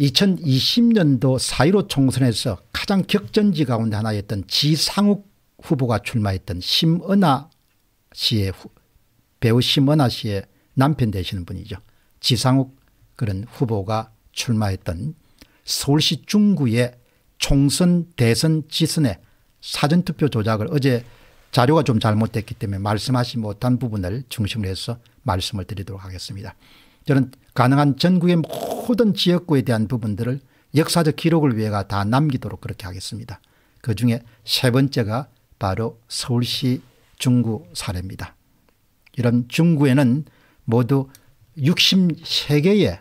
2020년도 4.15 총선에서 가장 격전지 가운데 하나였던 지상욱 후보가 출마했던 심은하 씨의 배우 심은하 씨의 남편 되시는 분이죠. 지상욱 그런 후보가 출마했던 서울시 중구의 총선 대선 지선의 사전투표 조작을 어제 자료가 좀 잘못됐기 때문에 말씀하지 못한 부분을 중심으로 해서 말씀을 드리도록 하겠습니다. 저는 가능한 전국의 모든 지역구에 대한 부분들을 역사적 기록을 위해다 남기도록 그렇게 하겠습니다. 그 중에 세 번째가 바로 서울시 중구 사례입니다. 이런 중구에는 모두 63개의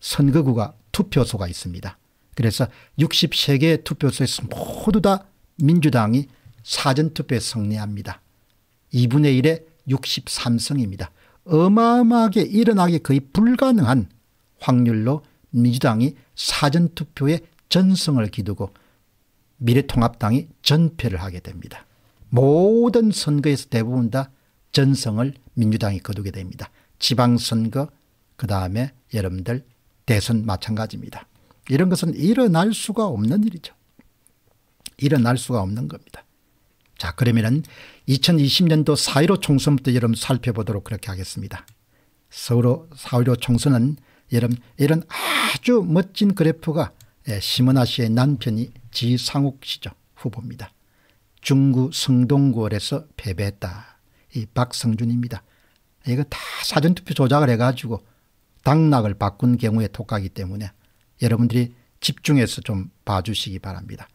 선거구가 투표소가 있습니다. 그래서 63개의 투표소에서 모두 다 민주당이 사전투표에 승리합니다. 2분의 1의 63성입니다. 어마어마하게 일어나기 거의 불가능한 확률로 민주당이 사전투표에 전승을 기두고 미래통합당이 전패를 하게 됩니다. 모든 선거에서 대부분 다 전성을 민주당이 거두게 됩니다. 지방선거 그 다음에 여러분들 대선 마찬가지입니다. 이런 것은 일어날 수가 없는 일이죠. 일어날 수가 없는 겁니다. 자 그러면은 2020년도 4.15 총선부터 여러분 살펴보도록 그렇게 하겠습니다. 서울4.15 총선은 여러분 이런 아주 멋진 그래프가 예, 심은아 씨의 남편이 지상욱 씨죠. 후보입니다. 중구 성동구에서 패배했다. 이 박성준입니다. 이거 다 사전투표 조작을 해가지고 당락을 바꾼 경우의 토가기 때문에 여러분들이 집중해서 좀 봐주시기 바랍니다.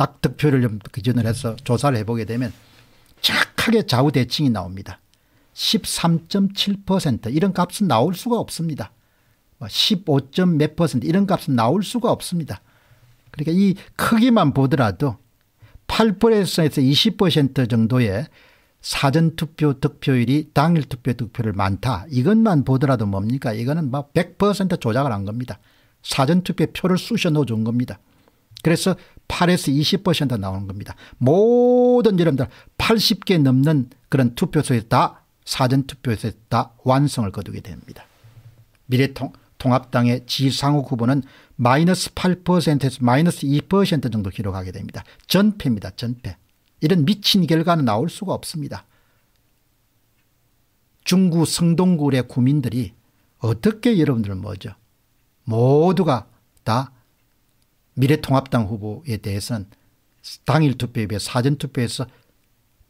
딱 득표를 좀 기준을 해서 조사를 해보게 되면 착하게 좌우 대칭이 나옵니다. 13.7% 이런 값은 나올 수가 없습니다. 15. 뭐 몇 퍼센트 이런 값은 나올 수가 없습니다. 그러니까 이 크기만 보더라도 8%에서 20% 정도의 사전투표 득표율이 당일 투표 득표를 많다. 이것만 보더라도 뭡니까? 이거는 막 100% 뭐 조작을 한 겁니다. 사전투표 표를 쑤셔 넣어준 겁니다. 그래서 8에서 20% 나오는 겁니다. 모든 여러분들 80개 넘는 그런 투표소에 다 사전투표에서 다 완성을 거두게 됩니다. 미래통, 합당의 지상욱 후보는 마이너스 8%에서 마이너스 2% 정도 기록하게 됩니다. 전패입니다. 전패. 이런 미친 결과는 나올 수가 없습니다. 중구 성동굴의 구민들이 어떻게 여러분들 뭐죠? 모두가 다 미래통합당 후보에 대해서는 당일 투표에 비해 사전 투표에서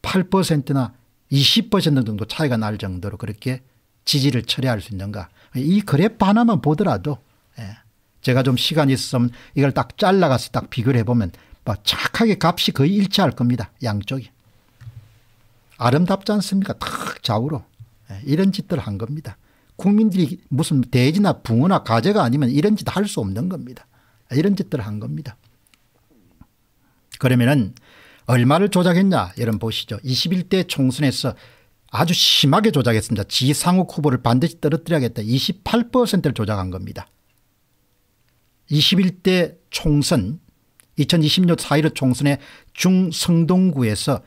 8%나 20% 정도 차이가 날 정도로 그렇게 지지를 처리할 수 있는가. 이 그래프 하나만 보더라도 예. 제가 좀 시간이 있으면 이걸 딱 잘라가서 딱 비교를 해보면 막 뭐 착하게 값이 거의 일치할 겁니다. 양쪽이. 아름답지 않습니까? 탁 좌우로. 예. 이런 짓들 한 겁니다. 국민들이 무슨 대지나 붕어나 가재가 아니면 이런 짓할수 없는 겁니다. 이런 짓들을 한 겁니다. 그러면은 얼마를 조작했냐 여러분 보시죠. 21대 총선에서 아주 심하게 조작했습니다. 지상욱 후보를 반드시 떨어뜨려야겠다. 28%를 조작한 겁니다. 21대 총선 2020년 4.15 총선의 중성동구에서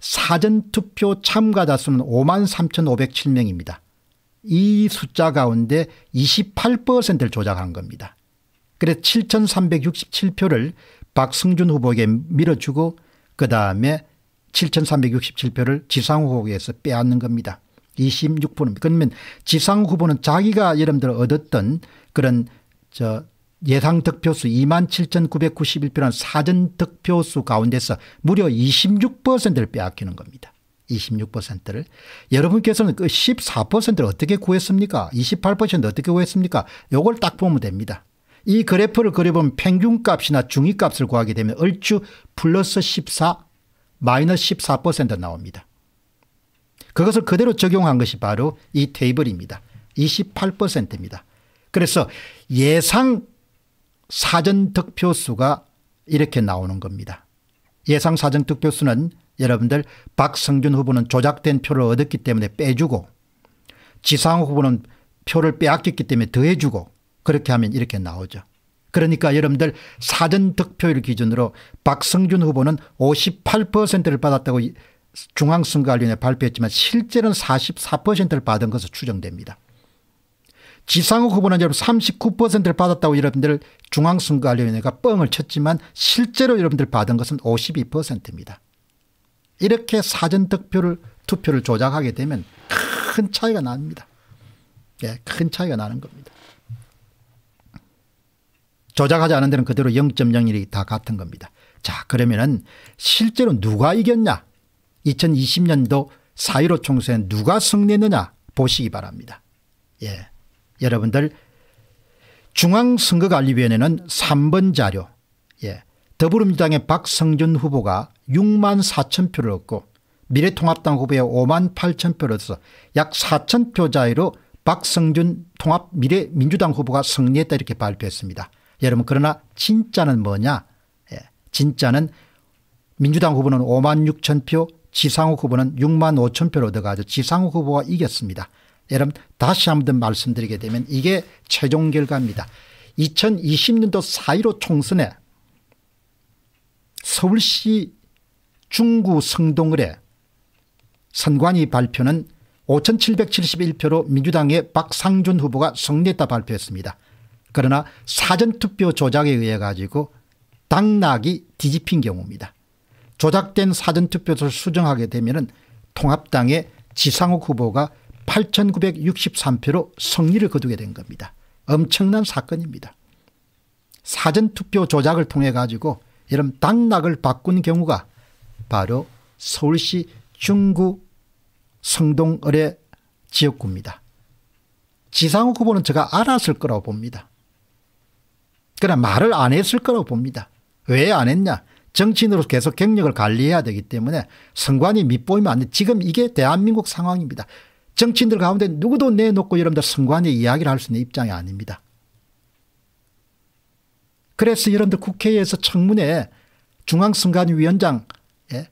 사전투표 참가자 수는 5만 3,507명입니다. 이 숫자 가운데 28%를 조작한 겁니다. 그래서 7,367표를 박승준 후보에게 밀어주고 그다음에 7,367표를 지상 후보에서 빼앗는 겁니다. 26%입니다. 그러면 지상 후보는 자기가 여러분들 얻었던 그런 저 예상 득표수 27,991표는 사전 득표수 가운데서 무려 26%를 빼앗기는 겁니다. 26%를. 여러분께서는 그 14%를 어떻게 구했습니까? 28%를 어떻게 구했습니까? 요걸 딱 보면 됩니다. 이 그래프를 그려보면 평균값이나 중위값을 구하게 되면 얼추 플러스 14, 마이너스 14% 나옵니다. 그것을 그대로 적용한 것이 바로 이 테이블입니다. 28%입니다. 그래서 예상 사전 득표수가 이렇게 나오는 겁니다. 예상 사전 득표수는 여러분들 박성준 후보는 조작된 표를 얻었기 때문에 빼주고 지상 후보는 표를 빼앗겼기 때문에 더해주고 그렇게 하면 이렇게 나오죠. 그러니까 여러분들 사전 득표율 기준으로 박성준 후보는 58%를 받았다고 중앙선거관리위원회 발표했지만 실제는 44%를 받은 것으로 추정됩니다. 지상욱 후보는 여러분 39%를 받았다고 여러분들 중앙선거관리위원회가 뻥을 쳤지만 실제로 여러분들 받은 것은 52%입니다. 이렇게 사전 득표를 투표를 조작하게 되면 큰 차이가 납니다. 예, 큰 차이가 나는 겁니다. 조작하지 않은 데는 그대로 0.01이 다 같은 겁니다. 자 그러면은 실제로 누가 이겼냐 2020년도 4.15 총선 누가 승리했느냐 보시기 바랍니다. 예. 여러분들 중앙선거관리위원회는 3번 자료 예. 더불어민주당의 박성준 후보가 6만 4천 표를 얻고 미래통합당 후보에 5만 8천 표를 얻어서 약 4천 표 자유로 박성준 통합 미래민주당 후보가 승리했다 이렇게 발표했습니다. 여러분 그러나 진짜는 뭐냐? 예, 진짜는 민주당 후보는 5만 6천 표, 지상욱 후보는 6만 5천 표를 얻어가지고 지상욱 후보가 이겼습니다. 여러분 다시 한번 말씀드리게 되면 이게 최종 결과입니다. 2020년도 4.15 총선에 서울시 중구 성동을에 선관위 발표는 5,771표로 민주당의 박상준 후보가 승리했다 발표했습니다. 그러나 사전투표 조작에 의해 가지고 당락이 뒤집힌 경우입니다. 조작된 사전투표를 수정하게 되면 통합당의 지상욱 후보가 8963표로 승리를 거두게 된 겁니다. 엄청난 사건입니다. 사전투표 조작을 통해 가지고 이런 당락을 바꾼 경우가 바로 서울시 중구 성동을의 지역구입니다. 지상욱 후보는 제가 알았을 거라고 봅니다. 그러나 말을 안 했을 거라고 봅니다. 왜 안 했냐. 정치인으로 계속 경력을 관리해야 되기 때문에 선관위 밑보이면 안 돼. 지금 이게 대한민국 상황입니다. 정치인들 가운데 누구도 내놓고 여러분들 선관위 이야기를 할 수 있는 입장이 아닙니다. 그래서 여러분들 국회에서 청문회 중앙선관위위원장 예?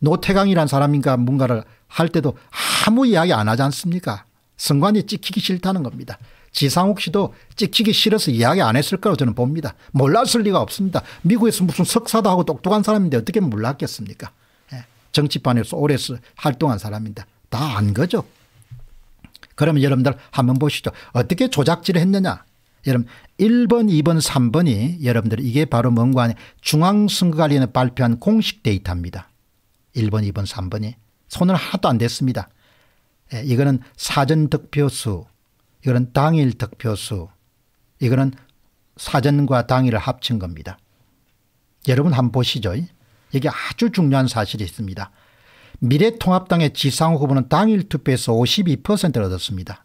노태강이란 사람인가 뭔가를 할 때도 아무 이야기 안 하지 않습니까? 선관위 찍히기 싫다는 겁니다. 지상욱 씨도 찍히기 싫어서 이야기 안 했을 거라고 저는 봅니다. 몰랐을 리가 없습니다. 미국에서 무슨 석사도 하고 똑똑한 사람인데 어떻게 몰랐겠습니까? 예, 정치판에서 오래 활동한 사람입니다. 다안 거죠. 그러면 여러분들 한번 보시죠. 어떻게 조작질을 했느냐. 여러분 1번 2번 3번이 여러분들 이게 바로 뭔가 하니 중앙선거관리는 발표한 공식 데이터입니다. 1번 2번 3번이 손을 하나도 안 댔습니다. 예, 이거는 사전 득표수 이거는 당일 득표수 이거는 사전과 당일을 합친 겁니다. 여러분 한번 보시죠. 이게 아주 중요한 사실이 있습니다. 미래통합당의 지상 후보는 당일 투표에서 52%를 얻었습니다.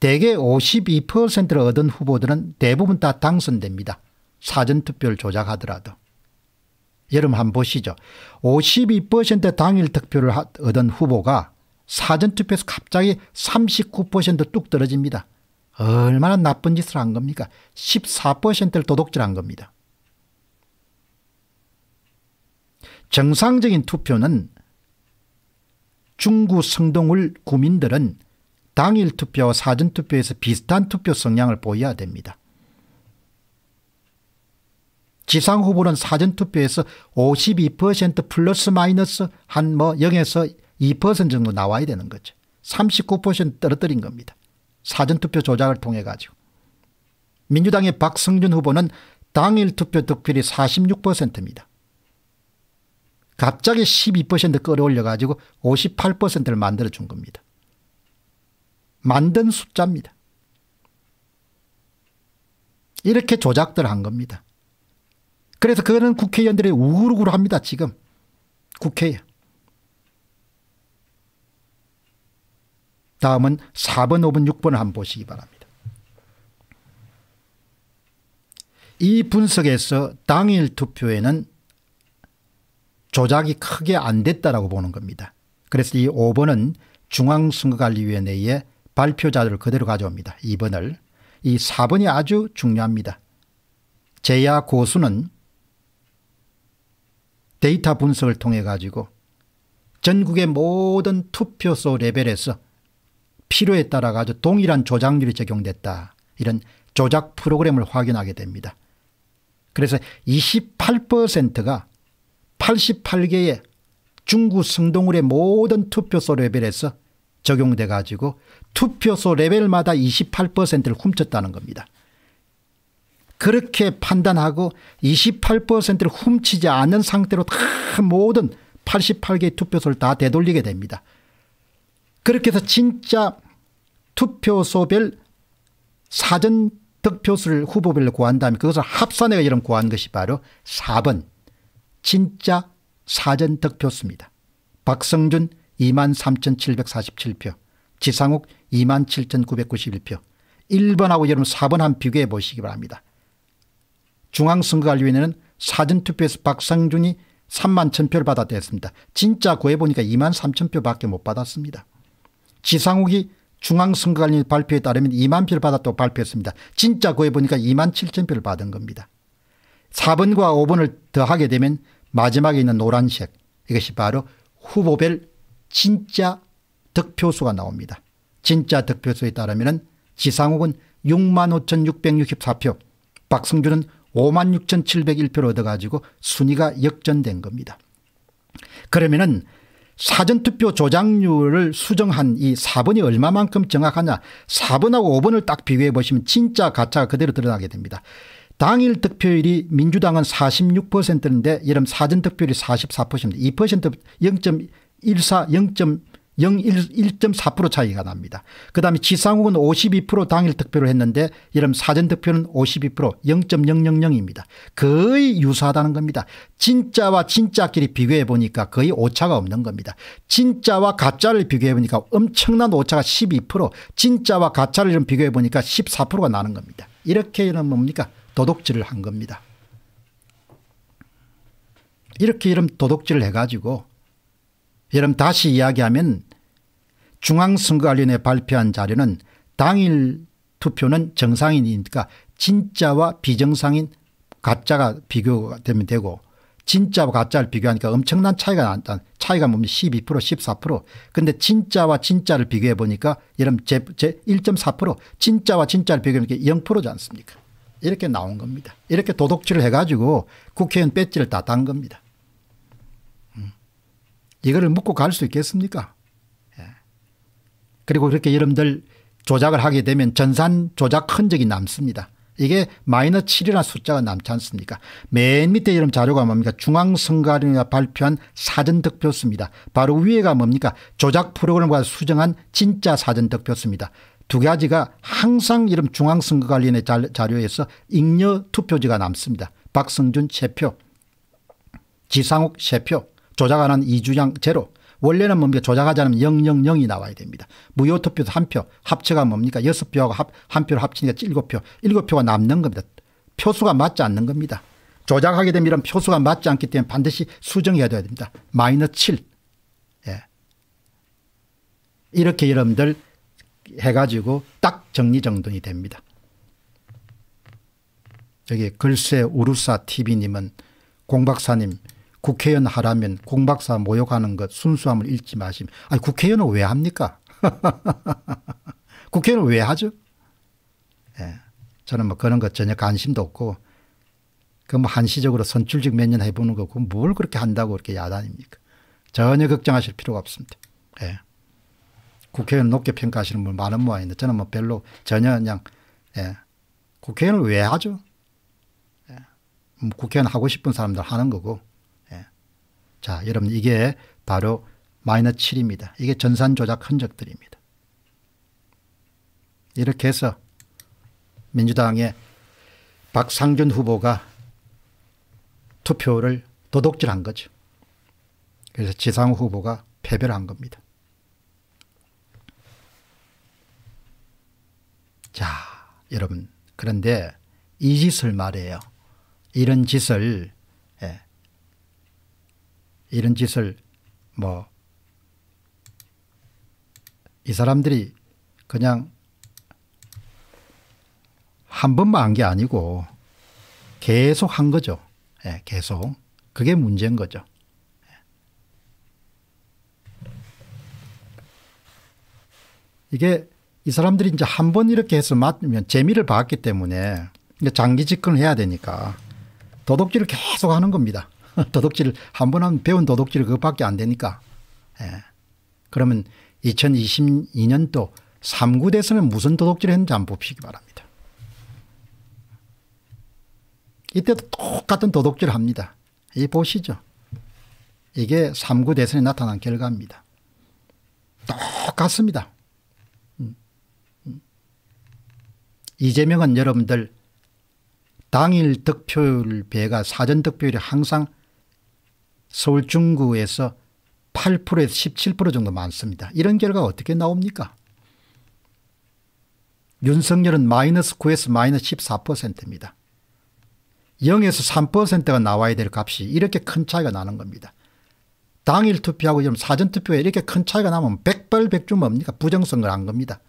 대개 52%를 얻은 후보들은 대부분 다 당선됩니다. 사전투표를 조작하더라도. 여러분 한번 보시죠. 52% 당일 득표를 얻은 후보가 사전투표에서 갑자기 39%뚝 떨어집니다. 얼마나 나쁜 짓을 한 겁니까? 14%를 도둑질한 겁니다. 정상적인 투표는 중구 성동을 구민들은 당일 투표와 사전 투표에서 비슷한 투표 성향을 보여야 됩니다. 지상 후보는 사전 투표에서 52% 플러스 마이너스 한 뭐 0에서 2% 정도 나와야 되는 거죠. 39% 떨어뜨린 겁니다. 사전투표 조작을 통해 가지고. 민주당의 박성준 후보는 당일 투표 득표율이 46%입니다. 갑자기 12% 끌어올려 가지고 58%를 만들어 준 겁니다. 만든 숫자입니다. 이렇게 조작들 한 겁니다. 그래서 그거는 국회의원들이 우글우글 합니다, 지금. 국회에. 다음은 4번 5번 6번을 한번 보시기 바랍니다. 이 분석에서 당일 투표에는 조작이 크게 안 됐다라고 보는 겁니다. 그래서 이 5번은 중앙선거관리위원회의 발표자를 그대로 가져옵니다. 2번을. 이 4번이 아주 중요합니다. 제야 고수는 데이터 분석을 통해 가지고 전국의 모든 투표소 레벨에서 필요에 따라 가지고 동일한 조작률이 적용됐다. 이런 조작 프로그램을 확인하게 됩니다. 그래서 28%가 88개의 중구 승동구의 모든 투표소 레벨에서 적용돼 가지고 투표소 레벨마다 28%를 훔쳤다는 겁니다. 그렇게 판단하고 28%를 훔치지 않은 상태로 다 모든 88개의 투표소를 다 되돌리게 됩니다. 그렇게 해서 진짜 투표소별 사전 득표수를 후보별로 구한 다음에 그것을 합산해가 이런 구한 것이 바로 4번 진짜 사전 득표수입니다. 박성준 23,747표 지상욱 27,991표 1번하고 여러분 4번 한 비교해 보시기 바랍니다. 중앙선거관리위원회는 사전투표에서 박상준이 3만 1 0표를 받았다 했습니다. 진짜 구해보니까 2만 3 0표밖에 못 받았습니다. 지상욱이 중앙선거관리 발표에 따르면 2만 표를 받았다고 발표했습니다. 진짜 구해보니까 2만 7천 표를 받은 겁니다. 4번과 5번을 더하게 되면 마지막에 있는 노란색 이것이 바로 후보별 진짜 득표수가 나옵니다. 진짜 득표수에 따르면 지상욱은 6만 5,664표 박승준은 5만 6,701표를 얻어가지고 순위가 역전된 겁니다. 그러면은 사전투표 조작률을 수정한 이 4번이 얼마만큼 정확하냐 4번하고 5번을 딱 비교해 보시면 진짜 가차가 그대로 드러나게 됩니다. 당일 득표율이 민주당은 46%인데 이름 사전투표율이 44%입니다. 2% 0.14, 0. 0.4% 차이가 납니다. 그다음에 지상욱은 52% 당일 득표를 했는데 이름 사전 득표는 52% 0.000입니다. 거의 유사하다는 겁니다. 진짜와 진짜끼리 비교해 보니까 거의 오차가 없는 겁니다. 진짜와 가짜를 비교해 보니까 엄청난 오차가 12% 진짜와 가짜를 좀 비교해 보니까 14%가 나는 겁니다. 이렇게 이런 뭡니까 도덕질을한 겁니다. 이렇게 이름도덕질을 해가지고 여러분 다시 이야기하면 중앙선거관리원에 발표한 자료는 당일 투표는 정상인이니까 진짜와 비정상인 가짜가 비교되면 가 되고 진짜와 가짜를 비교하니까 엄청난 차이가 난다. 차이가 뭡니까 12% 14% 근데 진짜와 진짜를 비교해 보니까 여러분 제, 제1.4% 진짜와 진짜를 비교하니까 0%지 않습니까 이렇게 나온 겁니다. 이렇게 도덕질을 해가지고 국회의원 배지를 다딴 겁니다. 음. 이거를 묻고 갈 수 있겠습니까 그리고 그렇게 여러분들 조작을 하게 되면 전산 조작 흔적이 남습니다. 이게 마이너 7이라는 숫자가 남지 않습니까 맨 밑에 이러 자료가 뭡니까 중앙선거관리가 발표한 사전득표수입니다. 바로 위에가 뭡니까 조작 프로그램과 수정한 진짜 사전득표수입니다. 두 가지가 항상 이런 중앙선거관리위원회 자료에서 잉여 투표지가 남습니다. 박성준 3표, 지상욱 3표, 조작하는 이주양 제로, 원래는 뭡니까 조작하자면 000이 나와야 됩니다. 무효투표도 한 표, 합체가 뭡니까 여섯 표하고 합, 한 표를 합치니까 일곱 표, 일곱 표가 남는 겁니다. 표수가 맞지 않는 겁니다. 조작하게 되면 이런 표수가 맞지 않기 때문에 반드시 수정해야 됩니다. 마이너 7. 예. 이렇게 여러분들 해가지고 딱 정리정돈이 됩니다. 여기 글쎄 우루사 TV님은 공박사님 국회의원 하라면 공박사 모욕하는 것 순수함을 잃지 마십니다. 아니 국회의원은 왜 합니까? 국회의원은 왜 하죠? 예. 저는 뭐 그런 것 전혀 관심도 없고 그 뭐 한시적으로 선출직 몇 년 해보는 거고 뭘 그렇게 한다고 그렇게 야단입니까? 전혀 걱정하실 필요가 없습니다. 예. 국회의원 높게 평가하시는 분 많은 모양인데 저는 뭐 별로 전혀 그냥 예. 국회의원을 왜 하죠? 예. 뭐 국회의원 하고 싶은 사람들 하는 거고 자, 여러분 이게 바로 마이너 7입니다. 이게 전산 조작 흔적들입니다. 이렇게 해서 민주당의 박상준 후보가 투표를 도둑질한 거죠. 그래서 지상 후보가 패배를 한 겁니다. 자, 여러분 그런데 이 짓을 말해요. 이런 짓을 이런 짓을 뭐 이 사람들이 그냥 한 번만 한 게 아니고 계속 한 거죠. 예, 계속. 그게 문제인 거죠. 예. 이게 이 사람들이 이제 한 번 이렇게 해서 맞으면 재미를 봤기 때문에 장기 집권을 해야 되니까 도덕질을 계속 하는 겁니다. 도덕질한번 하면 배운 도덕질 그것밖에 안 되니까. 예. 그러면 2022년도 3구 대선에 무슨 도덕질을 했는지 한번 봅시기 바랍니다. 이때도 똑같은 도둑질 합니다. 이 보시죠. 이게 3구 대선에 나타난 결과입니다. 똑같습니다. 음. 음. 이재명은 여러분들 당일 득표율 배가 사전 득표율이 항상 서울 중구에서 8%에서 17% 정도 많습니다. 이런 결과가 어떻게 나옵니까? 윤석열은 마이너스 9에서 마이너스 14%입니다. 0에서 3%가 나와야 될 값이 이렇게 큰 차이가 나는 겁니다. 당일 투표하고 지금 사전 투표에 이렇게 큰 차이가 나면 백발백중 뭡니까? 부정선거를 한 겁니다.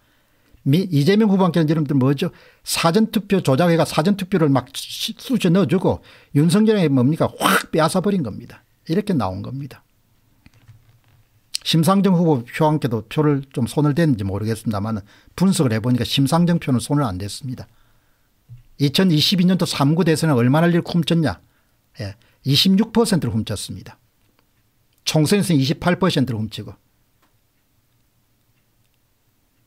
이재명 후보한테는 여러분들 뭐죠? 사전투표 조작회가 사전투표를 막 쑤셔 넣어주고 윤석열이 뭡니까? 확 빼앗아버린 겁니다. 이렇게 나온 겁니다. 심상정 후보 표와 께도 표를 좀 손을 댔는지 모르겠습니다만 분석을 해보니까 심상정 표는 손을 안 댔습니다. 2022년도 3구 대선에 얼마나 일 훔쳤냐? 26%를 예, 훔쳤습니다. 총선에서 28%를 훔치고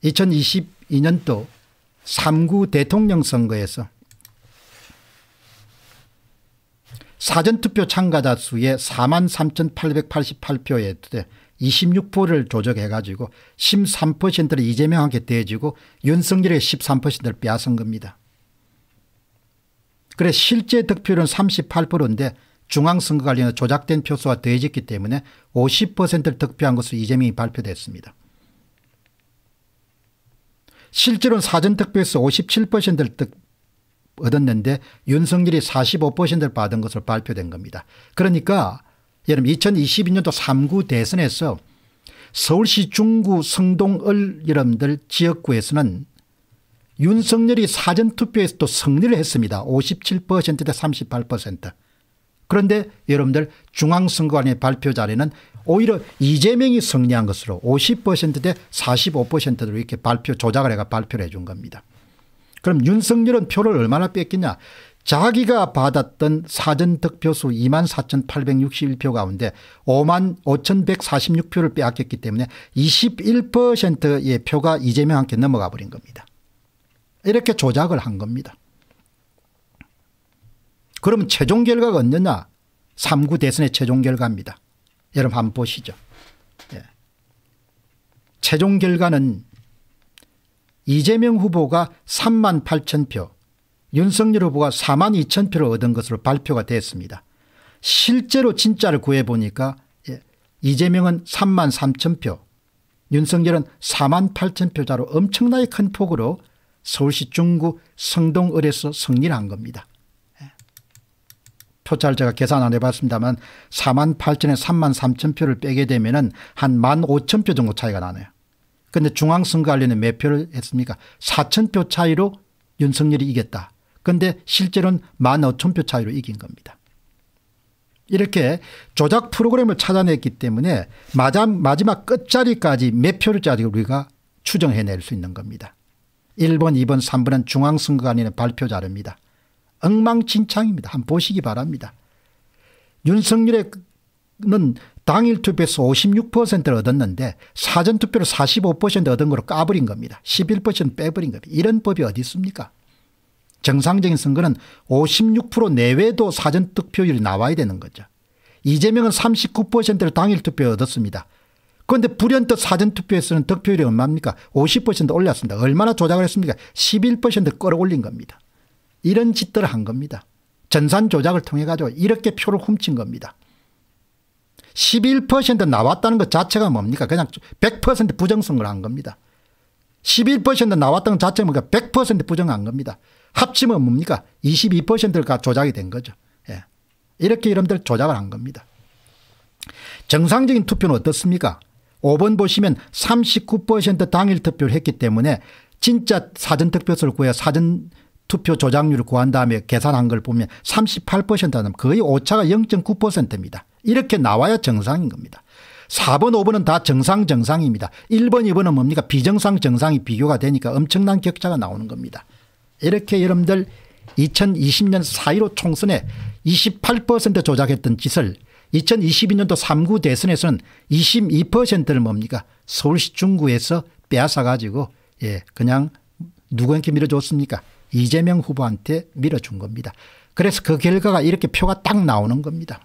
2022년도 3구 대통령 선거에서 사전투표 참가자 수의 4만 3,888표에 26%를 조정해 가지고 13%를 이재명한테 대지고 해 윤석열의 13%를 빼앗은 겁니다. 그래 실제 득표율은 38%인데 중앙선거관리는 조작된 표수와 더해졌기 때문에 50%를 득표한 것으로 이재명이 발표됐습니다. 실제로는 사전투표에서 57%를 득, 얻었는데 윤석열이 45%를 받은 것으로 발표된 겁니다. 그러니까 여러분 2022년도 3구 대선에서 서울시 중구 성동을 여러분들 지역구에서는 윤석열이 사전투표에서도 승리를 했습니다. 57%대 38%. 그런데 여러분들 중앙선거관의 발표 자리는 오히려 이재명이 승리한 것으로 50%대 45%로 이렇게 발표 조작을 해가 발표를 해 준 겁니다. 그럼 윤석열은 표를 얼마나 뺏기냐 자기가 받았던 사전 득표수 2만 4,861표 가운데 5만 5,146표를 빼앗겼기 때문에 21%의 표가 이재명한테 넘어가 버린 겁니다. 이렇게 조작을 한 겁니다. 그럼 최종 결과가 어느냐 3구 대선의 최종 결과입니다. 여러분 한번 보시죠. 예. 최종 결과는 이재명 후보가 3만 8천 표, 윤석열 후보가 4만 2천 표를 얻은 것으로 발표가 됐습니다. 실제로 진짜를 구해보니까 예, 이재명은 3만 3천 표, 윤석열은 4만 8천 표자로 엄청나게 큰 폭으로 서울시 중구 성동을에서 승리한 겁니다. 예. 표차를 제가 계산 안 해봤습니다만 4만 8천에 3만 3천 표를 빼게 되면 한만 5천 표 정도 차이가 나네요. 그런데 중앙선거관련에 몇 표를 했습니까 4천 표 차이로 윤석열이 이겼다. 그런데 실제로는 1만 5천 표 차이로 이긴 겁니다. 이렇게 조작 프로그램을 찾아냈기 때문에 마지막 끝자리까지 몇 표를 짜리 우리가 추정해낼 수 있는 겁니다. 1번 2번 3번은 중앙선거관리는 발표 자료입니다. 엉망진창입니다. 한번 보시기 바랍니다. 윤석열의 는 당일 투표에서 56%를 얻었는데 사전투표를45% 얻은 거로 까버린 겁니다. 11% 빼버린 겁니다. 이런 법이 어디 있습니까? 정상적인 선거는 56% 내외도 사전투표율이 나와야 되는 거죠. 이재명은 39%를 당일투표에 얻었습니다. 그런데 불현듯 사전투표에서는 득표율이 얼마입니까? 50% 올렸습니다. 얼마나 조작을 했습니까? 11% 끌어올린 겁니다. 이런 짓들을 한 겁니다. 전산 조작을 통해 가지고 이렇게 표를 훔친 겁니다. 11% 나왔다는 것 자체가 뭡니까? 그냥 100% 부정성을 한 겁니다. 11%나왔다는 자체가 뭡니까? 100% 부정한 겁니다. 합치면 뭡니까? 22%가 조작이 된 거죠. 예. 이렇게 이름들 조작을 한 겁니다. 정상적인 투표는 어떻습니까? 5번 보시면 39% 당일 투표를 했기 때문에 진짜 사전투표소를 구해 사전 투표 조작률을 구한 다음에 계산한 걸 보면 38%는 거의 오차가 0.9%입니다. 이렇게 나와야 정상인 겁니다. 4번 5번은 다 정상 정상입니다. 1번 2번은 뭡니까 비정상 정상이 비교가 되니까 엄청난 격차가 나오는 겁니다. 이렇게 여러분들 2020년 4.15 총선에 28% 조작했던 짓을 2022년도 3구 대선에서는 22%를 뭡니까 서울시 중구에서 빼앗아 가지고 예 그냥 누구한테 밀어줬습니까 이재명 후보한테 밀어준 겁니다. 그래서 그 결과가 이렇게 표가 딱 나오는 겁니다.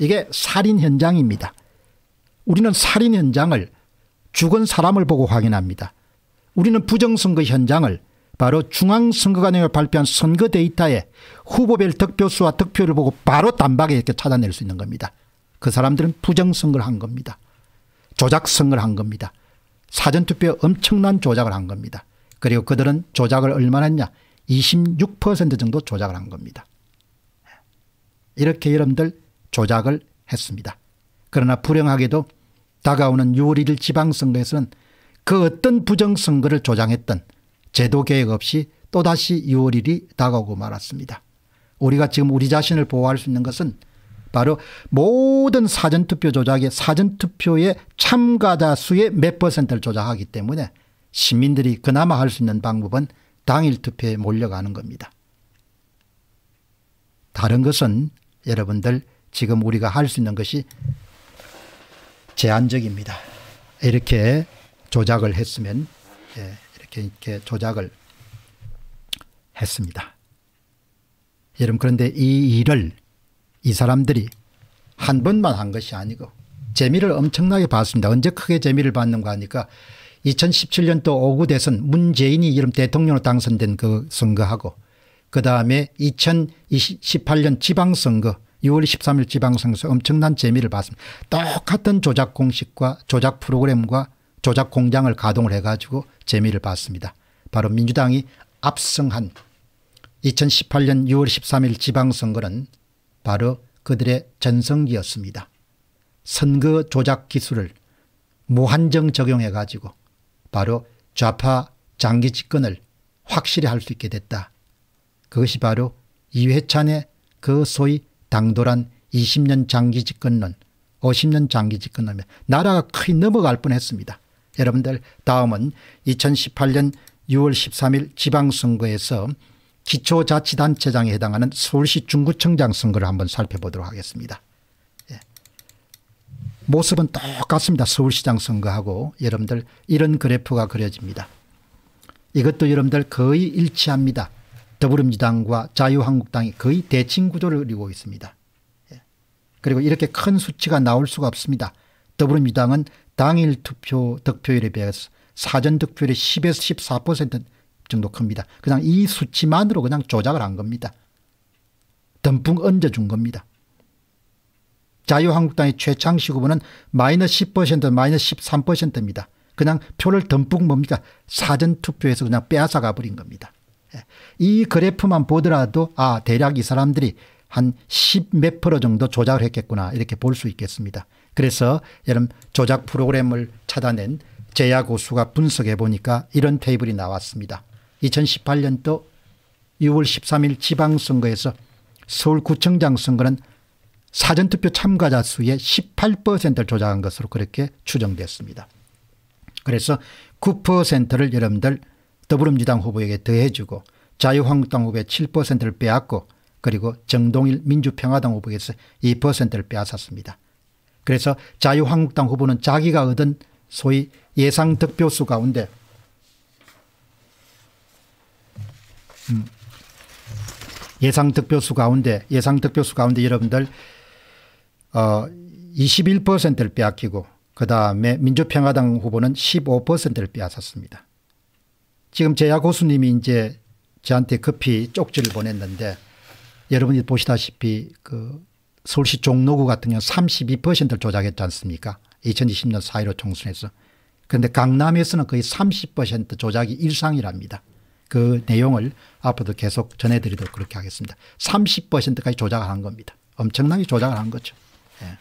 이게 살인 현장입니다. 우리는 살인 현장을 죽은 사람을 보고 확인합니다. 우리는 부정선거 현장을 바로 중앙선거관행을 발표한 선거 데이터에 후보별 득표수와 득표를 보고 바로 단박에 이렇게 찾아낼 수 있는 겁니다. 그 사람들은 부정선거를 한 겁니다. 조작선거를 한 겁니다. 사전투표에 엄청난 조작을 한 겁니다. 그리고 그들은 조작을 얼마나 했냐 26% 정도 조작을 한 겁니다. 이렇게 여러분들 조작을 했습니다. 그러나 불행하게도 다가오는 6월 1일 지방선거에서는 그 어떤 부정선거를 조장했던 제도개혁 없이 또다시 6월 1일이 다가오고 말았습니다. 우리가 지금 우리 자신을 보호할 수 있는 것은 바로 모든 사전투표 조작의 사전투표의 참가자 수의 몇 퍼센트를 조작하기 때문에 시민들이 그나마 할 수 있는 방법은 당일 투표에 몰려가는 겁니다. 다른 것은 여러분들 지금 우리가 할 수 있는 것이 제한적입니다. 이렇게 조작을 했으면 예, 이렇게 이렇게 조작을 했습니다. 여러분 그런데 이 일을 이 사람들이 한 번만 한 것이 아니고 재미를 엄청나게 봤습니다. 언제 크게 재미를 봤는가 하니까 2017년도 5구 대선 문재인이 이름 대통령으로 당선된 그 선거하고 그 다음에 2018년 지방선거 6월 13일 지방선거에서 엄청난 재미를 봤습니다. 똑같은 조작 공식과 조작 프로그램과 조작 공장을 가동을 해가지고 재미를 봤습니다. 바로 민주당이 압승한 2018년 6월 13일 지방선거는 바로 그들의 전성기였습니다. 선거 조작 기술을 무한정 적용해 가지고 바로 좌파 장기 집권을 확실히 할 수 있게 됐다. 그것이 바로 이회찬의 그 소위 당돌한 20년 장기 집권론 50년 장기 집권론에 나라가 크게 넘어갈 뻔했습니다. 여러분들 다음은 2018년 6월 13일 지방선거에서 기초자치단체장에 해당하는 서울시 중구청장 선거를 한번 살펴보도록 하겠습니다. 예. 모습은 똑같습니다. 서울시장 선거하고 여러분들 이런 그래프가 그려집니다. 이것도 여러분들 거의 일치합니다. 더불어민주당과 자유한국당이 거의 대칭 구조를 이루고 있습니다. 예. 그리고 이렇게 큰 수치가 나올 수가 없습니다. 더불어민주당은 당일 투표 득표율에 비해서 사전 득표율의 10에서 14% 정도 큽니다. 그냥 이 수치만으로 그냥 조작을 한 겁니다. 덤풍 얹어준 겁니다. 자유한국당의 최창식 후보는 마이너스 10% 마이너스 13%입니다. 그냥 표를 덤뿍 뭡니까 사전투표에서 그냥 빼앗아가 버린 겁니다. 이 그래프만 보더라도 아 대략 이 사람들이 한 10몇 프로 정도 조작을 했겠구나 이렇게 볼 수 있겠습니다. 그래서 여러분 조작 프로그램을 찾아낸 제야고수가 분석해 보니까 이런 테이블이 나왔습니다. 2018년도 6월 13일 지방선거에서 서울구청장 선거는 사전투표 참가자 수의 18%를 조작한 것으로 그렇게 추정됐습니다. 그래서 9%를 여러분들 더불어민주당 후보에게 더해주고 자유한국당 후보의 7%를 빼앗고 그리고 정동일 민주평화당 후보에서 2%를 빼앗았습니다. 그래서 자유한국당 후보는 자기가 얻은 소위 예상 득표수 가운데 음 예상 득표수 가운데 예상 득표수 가운데 여러분들 어 21%를 빼앗기고 그 다음에 민주평화당 후보는 15%를 빼앗았습니다. 지금 제야 고수님이 이제 저한테 급히 쪽지를 보냈는데 여러분이 보시다시피 그 서울시 종로구 같은 경우 는 32%를 조작했지 않습니까? 2020년 4.15 총선에서. 그런데 강남에서는 거의 30% 조작이 일상이랍니다. 그 내용을 앞으로도 계속 전해드리도록 그렇게 하겠습니다. 30%까지 조작을 한 겁니다. 엄청나게 조작을 한 거죠. 예.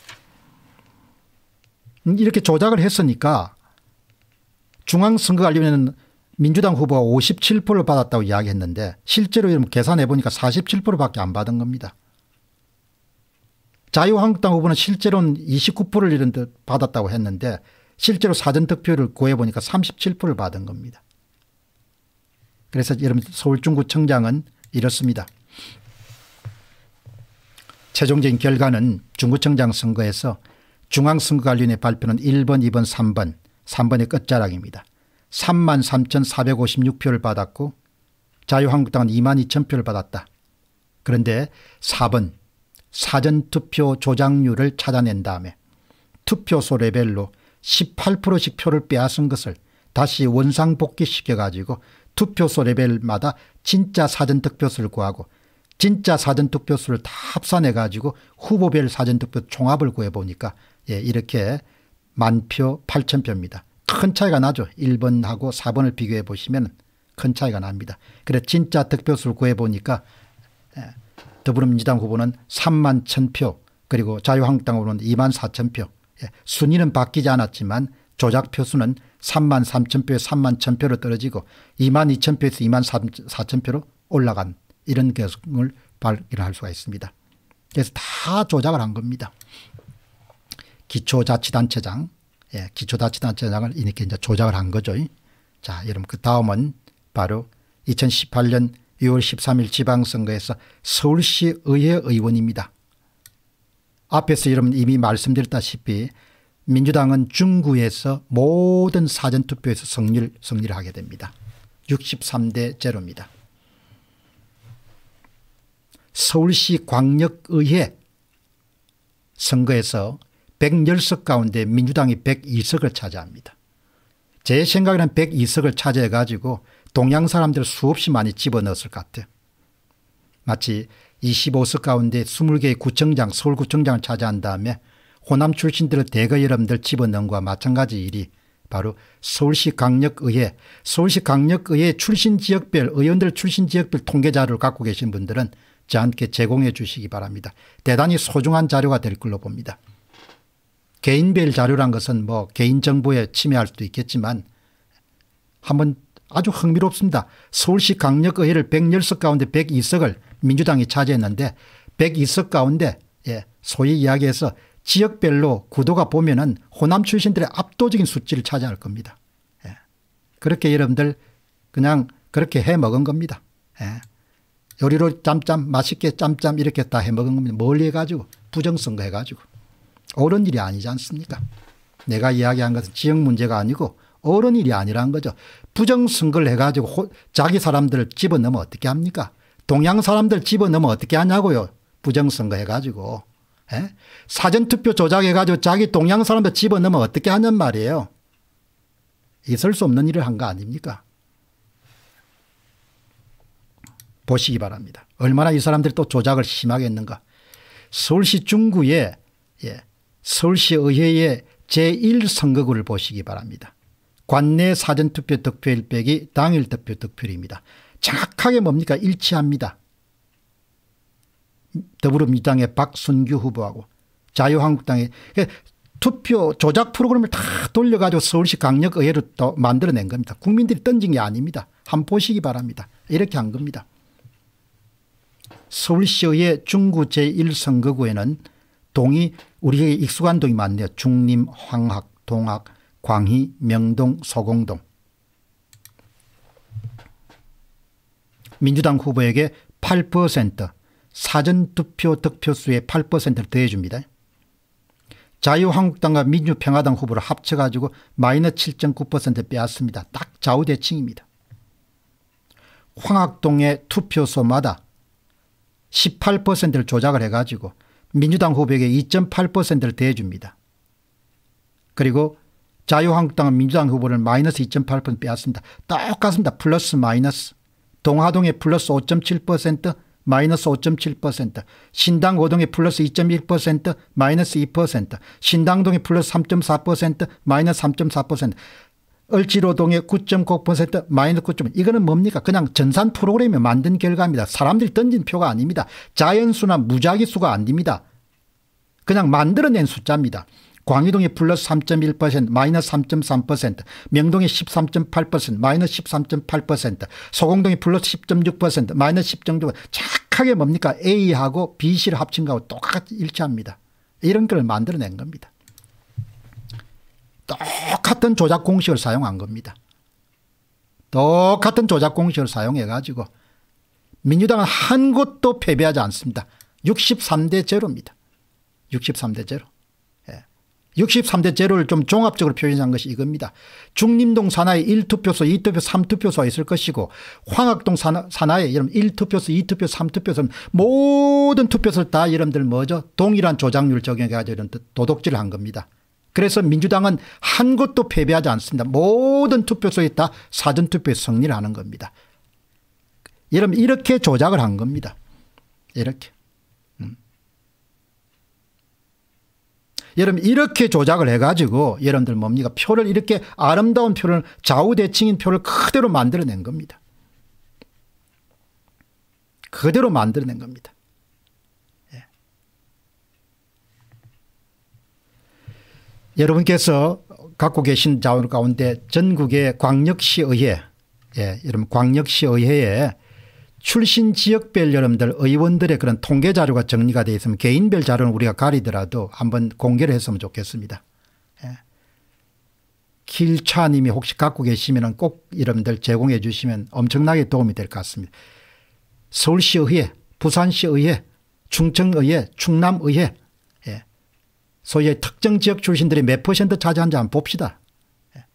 음, 이렇게 조작을 했으니까 중앙선거관리위원회는 민주당 후보가 57%를 받았다고 이야기했는데 실제로 계산해 보니까 47%밖에 안 받은 겁니다. 자유한국당 후보는 실제로는 29%를 이런 듯 받았다고 했는데 실제로 사전투표를 구해 보니까 37%를 받은 겁니다. 그래서 여러분 서울중구청장은 이렇습니다. 최종적인 결과는 중구청장 선거에서 중앙선거관리위원회 발표는 1번, 2번, 3번, 3번의 끝자락입니다. 3만 3,456표를 받았고 자유한국당은 2만 2천표를 받았다. 그런데 4번 사전투표 조작률을 찾아낸 다음에 투표소 레벨로 18%씩 표를 빼앗은 것을 다시 원상복귀시켜가지고 투표소 레벨마다 진짜 사전투표수를 구하고 진짜 사전투표수를 다 합산해가지고 후보별 사전투표 종합을 구해보니까 예, 이렇게 만표 8천표입니다. 큰 차이가 나죠. 1번하고 4번을 비교해 보시면 큰 차이가 납니다. 그래 진짜 득표수를 구해보니까 예, 더불어민주당 후보는 3만 1표 그리고 자유한국당 후보는 2만 4천 표 예, 순위는 바뀌지 않았지만 조작표수는 3만 3천 표에 3만 1천 표로 떨어지고 2만 2천 표에서 2만 4천 표로 올라간 이런 결과를 발견할 수가 있습니다. 그래서 다 조작을 한 겁니다. 기초자치단체장 예, 기초자치단체장을 이렇게 이제 조작을 한 거죠. 자, 여러분 그 다음은 바로 2018년 6월 13일 지방선거에서 서울시 의회 의원입니다. 앞에서 여러분 이미 말씀드렸다시피 민주당은 중구에서 모든 사전투표에서 승리 승리를 하게 됩니다. 63대 제입니다 서울시 광역의회 선거에서 110석 가운데 민주당이 102석을 차지합니다. 제 생각에는 102석을 차지해 가지고 동양 사람들 수없이 많이 집어넣었을 것 같아요. 마치 25석 가운데 20개의 구청장 서울구청장을 차지한 다음에 호남 출신들을 대거 여러분들 집어넣은 것과 마찬가지 일이 바로 서울시 강력의회 서울시 강력의회 출신 지역별 의원들 출신 지역별 통계 자료를 갖고 계신 분들은 저한테 제공해 주시기 바랍니다. 대단히 소중한 자료가 될 걸로 봅니다. 개인별 자료란 것은 뭐 개인정보에 침해할 수도 있겠지만 한번 아주 흥미롭습니다. 서울시 강력의회를 110석 가운데 102석을 민주당이 차지했는데 102석 가운데 예, 소위 이야기해서 지역별로 구도가 보면 은 호남 출신들의 압도적인 수치를 차지할 겁니다. 예. 그렇게 여러분들 그냥 그렇게 해먹은 겁니다. 예. 요리로 짬짬 맛있게 짬짬 이렇게 다 해먹은 겁니다. 멀리 해가지고 부정선거 해가지고. 옳은 일이 아니지 않습니까? 내가 이야기한 것은 지역 문제가 아니고 옳은 일이 아니라는 거죠. 부정선거를 해가지고 호, 자기 사람들을 집어넣으면 어떻게 합니까? 동양 사람들 집어넣으면 어떻게 하냐고요. 부정선거 해가지고. 에? 예? 사전투표 조작해가지고 자기 동양 사람들 집어넣으면 어떻게 하냔 말이에요. 있을 수 없는 일을 한 거 아닙니까? 보시기 바랍니다. 얼마나 이 사람들이 또 조작을 심하게 했는가. 서울시 중구에 예, 서울시의회의 제1선거구를 보시기 바랍니다. 관내 사전투표 득표일 빼기 당일 득표 득표율입니다. 정확하게 뭡니까? 일치합니다. 더불어민주당의 박순규 후보하고 자유한국당의 그 투표 조작 프로그램을 다 돌려가지고 서울시 강력의회로 또 만들어낸 겁니다. 국민들이 던진 게 아닙니다. 한번 보시기 바랍니다. 이렇게 한 겁니다. 서울시의회 중구 제1선거구에는 동이 우리에게 익숙한 동이 많네요. 중림, 황학, 동학, 광희, 명동, 소공동. 민주당 후보에게 8% 사전투표 득표수의 8%를 더해줍니다. 자유한국당과 민주평화당 후보를 합쳐가지고 마이너7.9% 빼앗습니다. 딱 좌우대칭입니다. 황학동의 투표소마다 18%를 조작을 해가지고 민주당 후보에게 2.8%를 대줍니다. 그리고 자유한국당은 민주당 후보를 마이너스 2.8% 빼앗습니다. 똑같습니다. 플러스 마이너스. 동아동에 플러스 5.7% 마이너스 5.7%, 신당호동에 플러스 2.1%, 마이너스 2%, 신당동에 플러스 3.4%, 마이너스 3.4%, 을지로동의 9.9% 마이너스 9점 이거는 뭡니까 그냥 전산 프로그램이 만든 결과입니다. 사람들이 던진 표가 아닙니다. 자연수나 무작위수가 아닙니다. 그냥 만들어낸 숫자입니다. 광희동이 플러스 3.1% 마이너스 3.3% 명동이 13.8% 마이너스 13.8% 소공동이 플러스 10.6% 마이너스 10.6% 착하게 뭡니까 A하고 B씨를 합친 거하고 똑같이 일치합니다. 이런 걸 만들어낸 겁니다. 똑같은 조작 공식을 사용한 겁니다. 똑같은 조작 공식을 사용해 가지고 민주당은 한 곳도 패배하지 않습니다. 63대 제입니다 63대 제 63대 제로좀 종합적으로 표현한 것이 이겁니다. 중림동 산하에 1투표소, 2투표, 3투표소가 있을 것이고 황학동 산하, 에 여러분 1투표소, 2투표, 3투표소 모든 투표소를 다 여러분들 뭐죠? 동일한 조작률 적용해가지고 도덕질을 한 겁니다. 그래서 민주당은 한 곳도 패배하지 않습니다. 모든 투표소에 다 사전투표에 승리를 하는 겁니다. 여러분 이렇게 조작을 한 겁니다. 이렇게. 음. 여러분 이렇게 조작을 해가지고 여러분들 뭡니까 표를 이렇게 아름다운 표를 좌우대칭인 표를 그대로 만들어낸 겁니다. 그대로 만들어낸 겁니다. 여러분께서 갖고 계신 자원 가운데 전국의 광역시의회 예, 여러분 광역시의회에 출신 지역별 여러분들 의원들의 그런 통계 자료가 정리가 되어 있으면 개인별 자료는 우리가 가리더라도 한번 공개를 했으면 좋겠습니다. 예. 길차님이 혹시 갖고 계시면 꼭 여러분들 제공해 주시면 엄청나게 도움이 될 것 같습니다. 서울시의회, 부산시의회, 충청의회, 충남의회 소위 특정 지역 출신들이 몇 퍼센트 차지한지 한번 봅시다. 예.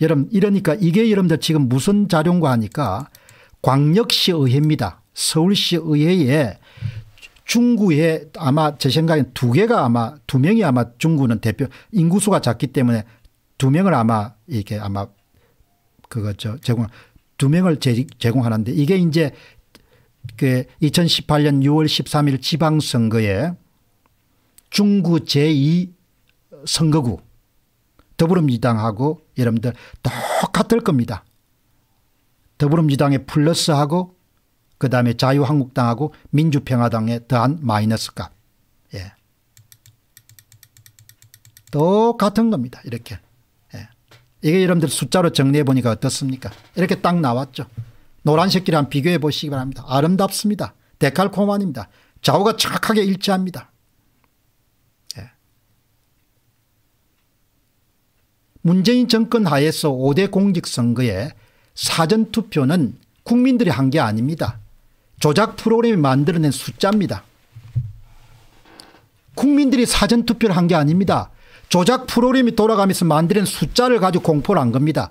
여러분 이러니까 이게 여러분들 지금 무슨 자료인가 하니까 광역시의회입니다. 서울시의회에 중구에 아마 제 생각엔 두 개가 아마 두 명이 아마 중구는 대표 인구수가 작기 때문에 두 명을 아마 이게 아마 그거 저 제공 두 명을 제공하는데 이게 이제 그 2018년 6월 13일 지방선거에 중구 제2 선거구 더불어민주당하고 여러분들 똑같을 겁니다. 더불어민주당의 플러스하고 그다음에 자유한국당하고 민주평화당에 더한 마이너스 값. 예. 똑같은 겁니다. 이렇게. 예. 이게 여러분들 숫자로 정리해 보니까 어떻습니까 이렇게 딱 나왔죠. 노란 새끼랑 비교해 보시기 바랍니다. 아름답습니다. 데칼코만입니다. 좌우가 정확하게 일치합니다. 예. 문재인 정권 하에서 5대 공직선거에 사전투표는 국민들이 한 게 아닙니다. 조작 프로그램이 만들어낸 숫자입니다. 국민들이 사전투표를 한 게 아닙니다. 조작 프로그램이 돌아가면서 만드는 숫자를 가지고 공포를 한 겁니다.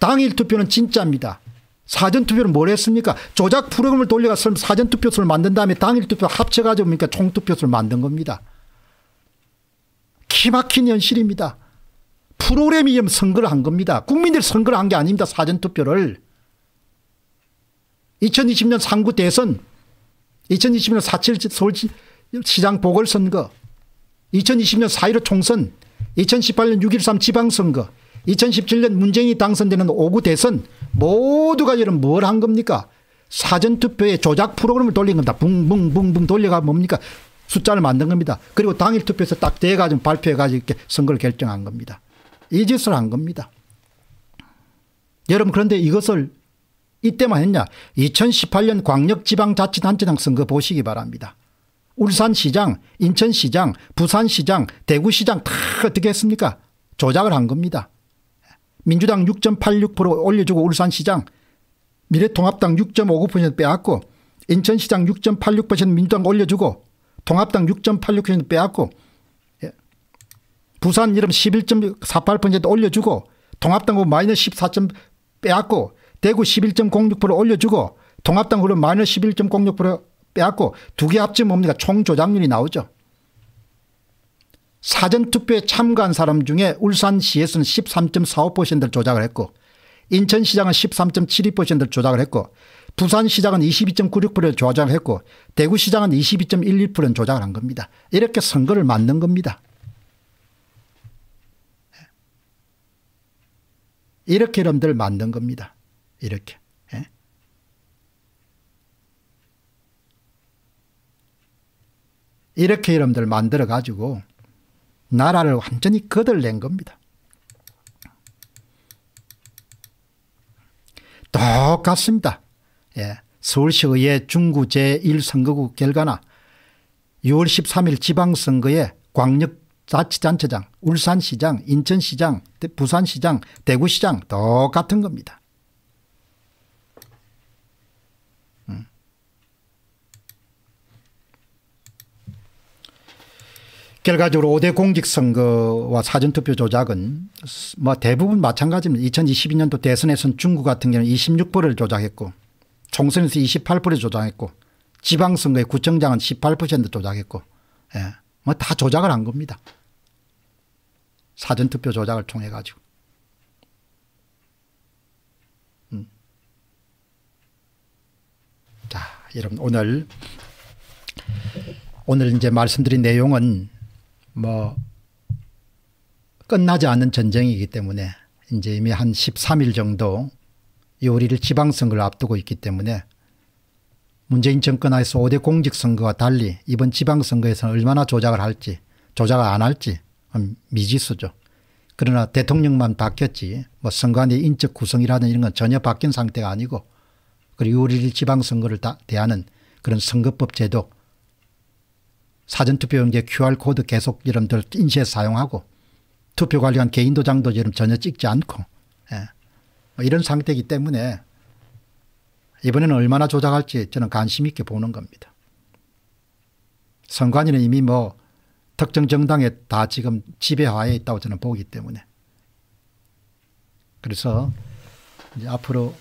당일 투표는 진짜입니다. 사전투표를 뭘 했습니까? 조작 프로그램을 돌려서 사전투표소를 만든 다음에 당일투표 합쳐가지고 그러니까 총투표소를 만든 겁니다. 키막힌 현실입니다. 프로그램이 선거를 한 겁니다. 국민들 선거를 한 게 아닙니다. 사전투표를. 2020년 상구 대선, 2020년 4.7 서울시장 보궐선거, 2020년 4.15 총선, 2018년 6.13 지방선거, 2017년 문재인이 당선되는 5구 대선 모두가 이런 뭘 한 겁니까? 사전투표에 조작 프로그램을 돌린 겁니다. 붕붕붕붕 돌려가 뭡니까? 숫자를 만든 겁니다. 그리고 당일 투표에서 딱 돼가지고 네 발표해가지고 이렇게 선거를 결정한 겁니다. 이 짓을 한 겁니다. 여러분 그런데 이것을 이때만 했냐 2018년 광역지방자치단체장 선거 보시기 바랍니다. 울산시장 인천시장 부산시장 대구시장 다 어떻게 했습니까 조작을 한 겁니다. 민주당 6.86% 올려주고 울산시장 미래통합당 6.59% 빼앗고 인천시장 6.86% 민주당 올려주고 통합당 6.86% 빼앗고 예. 부산 이름 11.48% 올려주고 통합당으로 마이너스 14점 빼앗고 대구 11.06% 올려주고 통합당으로 마이너스 11.06% 빼앗고 두 개 합치면 뭡니까 총조작률이 나오죠. 사전투표에 참가한 사람 중에 울산시에서는 13.45% 조작을 했고 인천시장은 13.72% 조작을 했고 부산시장은 22.96% 조작을 했고 대구시장은 22.11% 조작을 한 겁니다. 이렇게 선거를 만든 겁니다. 이렇게 여러분들 만든 겁니다. 이렇게. 예? 이렇게 여러분들 만들어 가지고 나라를 완전히 거들낸 겁니다. 똑같습니다. 예. 서울시의회 중구 제1선거구 결과나 6월 13일 지방선거에 광역자치단체장, 울산시장, 인천시장, 부산시장, 대구시장 똑같은 겁니다. 결과적으로 5대 공직선거와 사전투표 조작은 뭐 대부분 마찬가지입니다. 2022년도 대선에선 중국 같은 경우는 26%를 조작했고 총선에서 28%를 조작했고 지방선거의 구청장은 18% 조작했고 예. 뭐 다 조작을 한 겁니다. 사전투표 조작을 통해 가지고. 음. 자, 여러분 오늘 오늘 이제 말씀드린 내용은 뭐 끝나지 않은 전쟁이기 때문에 이제 이미 한 13일 정도 요리를 지방선거를 앞두고 있기 때문에 문재인 정권 하에서 5대 공직선거와 달리 이번 지방선거에서는 얼마나 조작을 할지 조작을 안 할지 음, 미지수죠. 그러나 대통령만 바뀌었지 뭐 선관위 인적 구성이라는 이런 건 전혀 바뀐 상태가 아니고 그리고 6리1 지방선거를 다 대하는 그런 선거법 제도 사전투표 용지에 QR코드 계속 이름들 인쇄 사용하고 투표 관련 개인 도장도 지금 전혀 찍지 않고 예. 뭐 이런 상태이기 때문에 이번에는 얼마나 조작할지 저는 관심 있게 보는 겁니다. 선관위는 이미 뭐 특정 정당에 다 지금 지배하에 있다고 저는 보기 때문에 그래서 이제 앞으로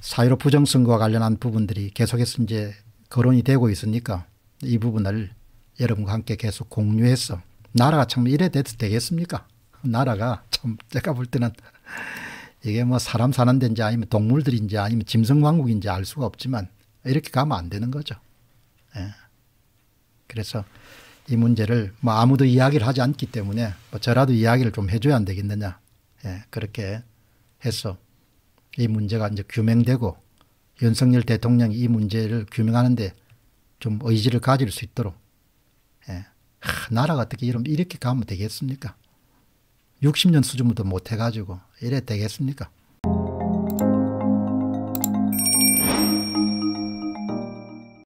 사유로 부정선거와 관련한 부분들이 계속해서 이제 거론이 되고 있으니까 이 부분을 여러분과 함께 계속 공유해서 나라가 참 이래 돼도 되겠습니까? 나라가 참 제가 볼 때는 이게 뭐 사람 사는 데인지 아니면 동물들인지 아니면 짐승왕국인지 알 수가 없지만 이렇게 가면 안 되는 거죠. 예. 그래서 이 문제를 뭐 아무도 이야기를 하지 않기 때문에 뭐 저라도 이야기를 좀 해줘야 안 되겠느냐. 예. 그렇게 해서 이 문제가 이제 규명되고 윤석열 대통령이 이 문제를 규명하는데 좀 의지를 가질 수 있도록 하, 나라가 어떻게 이런, 이렇게 가면 되겠습니까? 60년 수준부터 못해가지고 이래 되겠습니까?